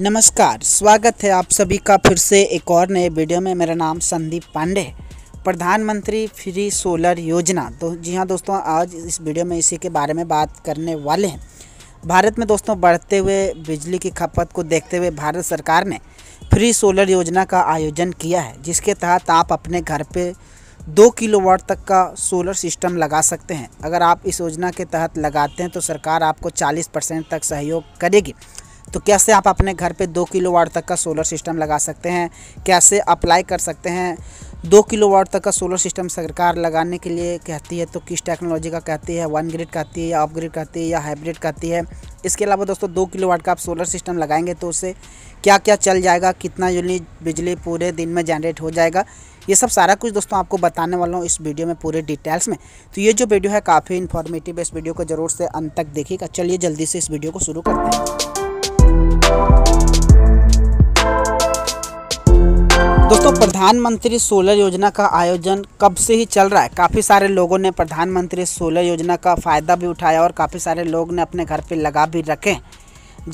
नमस्कार स्वागत है आप सभी का फिर से एक और नए वीडियो में मेरा नाम संदीप पांडे है प्रधानमंत्री फ्री सोलर योजना तो जी हाँ दोस्तों आज इस वीडियो में इसी के बारे में बात करने वाले हैं भारत में दोस्तों बढ़ते हुए बिजली की खपत को देखते हुए भारत सरकार ने फ्री सोलर योजना का आयोजन किया है जिसके तहत आप अपने घर पर दो किलोवाट तक का सोलर सिस्टम लगा सकते हैं अगर आप इस योजना के तहत लगाते हैं तो सरकार आपको 40 परसेंट तक सहयोग करेगी तो कैसे आप अपने घर पे दो किलो वाट तक का सोलर सिस्टम लगा सकते हैं कैसे अप्लाई कर सकते हैं दो किलो वाट तक का सोलर सिस्टम सरकार लगाने के लिए कहती है तो किस टेक्नोलॉजी का कहती है वन ग्रिड कहती है या ऑफ ग्रिड कहती है या हाइब्रिड कहती है इसके अलावा दोस्तों दो किलो वाट का आप सोलर सिस्टम लगाएंगे तो उससे क्या क्या चल जाएगा कितना यूनिट बिजली पूरे दिन में जनरेट हो जाएगा ये सब सारा कुछ दोस्तों आपको बताने वाला हूँ इस वीडियो में पूरे डिटेल्स में तो ये जो वीडियो है काफ़ी इन्फॉर्मेटिव है इस वीडियो को ज़रूर से अंत तक देखिएगा चलिए जल्दी से इस वीडियो को शुरू करते हैं प्रधानमंत्री सोलर योजना का आयोजन कब से ही चल रहा है काफ़ी सारे लोगों ने प्रधानमंत्री सोलर योजना का फ़ायदा भी उठाया और काफ़ी सारे लोग ने अपने घर पे लगा भी रखे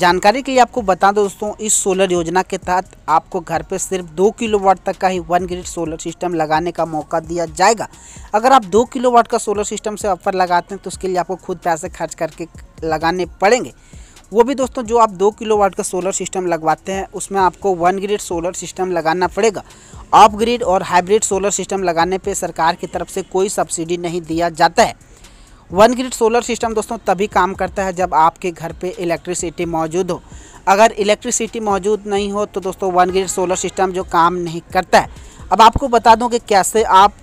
जानकारी के लिए आपको बता दो दोस्तों इस सोलर योजना के तहत आपको घर पे सिर्फ दो किलोवाट तक का ही वन ग्रिड सोलर सिस्टम लगाने का मौका दिया जाएगा अगर आप दो किलोवाट का सोलर सिस्टम से ऑफर लगाते हैं तो उसके लिए आपको खुद पैसे खर्च करके लगाने पड़ेंगे वो भी दोस्तों जो आप दो किलो वाट का सोलर सिस्टम लगवाते हैं उसमें आपको वन ग्रिड सोलर सिस्टम लगाना पड़ेगा ऑफ ग्रिड और हाइब्रिड सोलर सिस्टम लगाने पे सरकार की तरफ से कोई सब्सिडी नहीं दिया जाता है वन ग्रिड सोलर सिस्टम दोस्तों तभी काम करता है जब आपके घर पे इलेक्ट्रिसिटी मौजूद हो अगर इलेक्ट्रिसिटी मौजूद नहीं हो तो दोस्तों वन ग्रिड सोलर सिस्टम जो काम नहीं करता है अब आपको बता दूं कि कैसे आप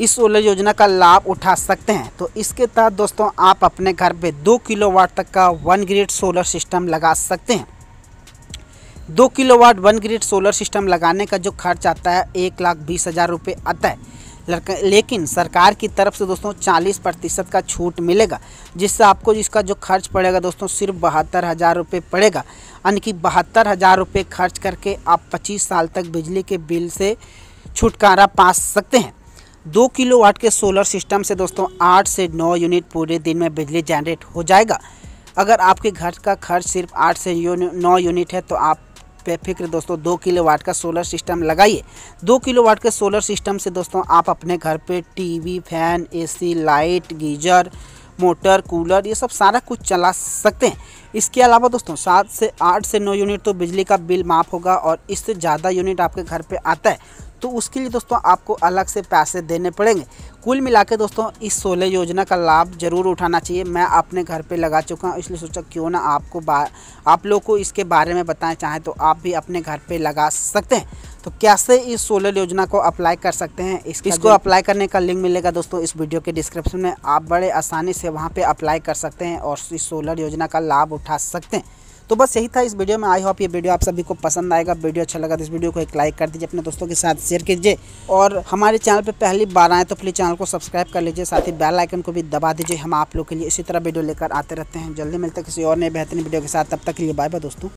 इस सोलर योजना का लाभ उठा सकते हैं तो इसके तहत दोस्तों आप अपने घर पे दो किलोवाट तक का वन ग्रिड सोलर सिस्टम लगा सकते हैं दो kilowatt on grid solar system लगाने का जो खर्च आता है एक लाख बीस हज़ार रुपये आता है लेकिन सरकार की तरफ से दोस्तों 40 प्रतिशत का छूट मिलेगा जिससे आपको इसका जो खर्च पड़ेगा दोस्तों सिर्फ बहत्तर हज़ार रुपये पड़ेगा यानी कि बहत्तर हज़ार रुपये खर्च करके आप 25 साल तक बिजली के बिल से छुटकारा पा सकते हैं दो किलो वाट के सोलर सिस्टम से दोस्तों आठ से नौ यूनिट पूरे दिन में बिजली जनरेट हो जाएगा अगर आपके घर का खर्च सिर्फ आठ से नौ यूनिट है तो आप बेफिक्र दोस्तों दो किलो वाट का सोलर सिस्टम लगाइए दो किलो वाट के सोलर सिस्टम से दोस्तों आप अपने घर पे TV fan AC light geyser motor cooler ये सब सारा कुछ चला सकते हैं इसके अलावा दोस्तों सात से आठ से नौ यूनिट तो बिजली का बिल माफ़ होगा और इससे ज़्यादा यूनिट आपके घर पर आता है तो उसके लिए दोस्तों आपको अलग से पैसे देने पड़ेंगे कुल मिला दोस्तों इस सोलह योजना का लाभ ज़रूर उठाना चाहिए मैं अपने घर पे लगा चुका हूँ इसलिए सोचा क्यों ना आपको आप लोग को इसके बारे में बताएं चाहें तो आप भी अपने घर पे लगा सकते हैं तो कैसे इस सोलर योजना को अप्लाई कर सकते हैं इसको अप्लाई करने का लिंक मिलेगा दोस्तों इस वीडियो के डिस्क्रिप्शन में आप बड़े आसानी से वहाँ पर अप्लाई कर सकते हैं और इस सोलर योजना का लाभ उठा सकते हैं तो बस यही था इस वीडियो में आई होप ये वीडियो आप सभी को पसंद आएगा वीडियो अच्छा लगा तो इस वीडियो को एक लाइक कर दीजिए अपने दोस्तों के साथ शेयर कीजिए और हमारे चैनल पर पहली बार आए तो प्लीज़ चैनल को सब्सक्राइब कर लीजिए साथ ही बेल आइकन को भी दबा दीजिए हम आप लोग के लिए इसी तरह वीडियो लेकर आते रहते हैं जल्दी मिलते किसी और नए बेहतरीन वीडियो के साथ तब तक के लिए बाय बाय दोस्तों